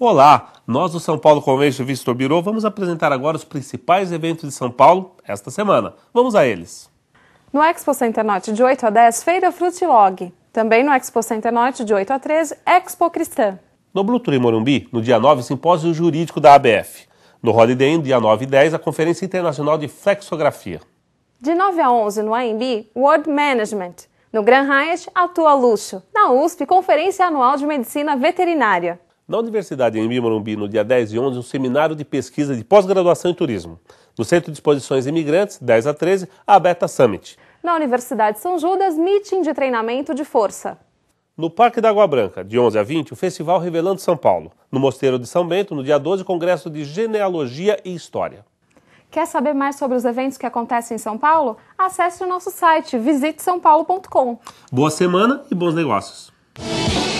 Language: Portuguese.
Olá, nós do São Paulo Convention Vistor Biro vamos apresentar agora os principais eventos de São Paulo esta semana. Vamos a eles. No Expo Center Norte de 8 a 10, Feira Frutilog. Também no Expo Center Norte de 8 a 13, Expo Cristã. No Blue em Morumbi, no dia 9, simpósio jurídico da ABF. No Holiday Inn, dia 9 e 10, a Conferência Internacional de Flexografia. De 9 a 11, no AMB, World Management. No Grand Hyatt, atua luxo. Na USP, Conferência Anual de Medicina Veterinária. Na Universidade em Morumbi, no dia 10 e 11, um seminário de pesquisa de pós-graduação em turismo. No Centro de Exposições Imigrantes, 10 a 13, a Beta Summit. Na Universidade São Judas, meeting de treinamento de força. No Parque da Água Branca, de 11 a 20, o Festival Revelando São Paulo. No Mosteiro de São Bento, no dia 12, Congresso de Genealogia e História. Quer saber mais sobre os eventos que acontecem em São Paulo? Acesse o nosso site visitesãopaulo.com. Boa semana e bons negócios.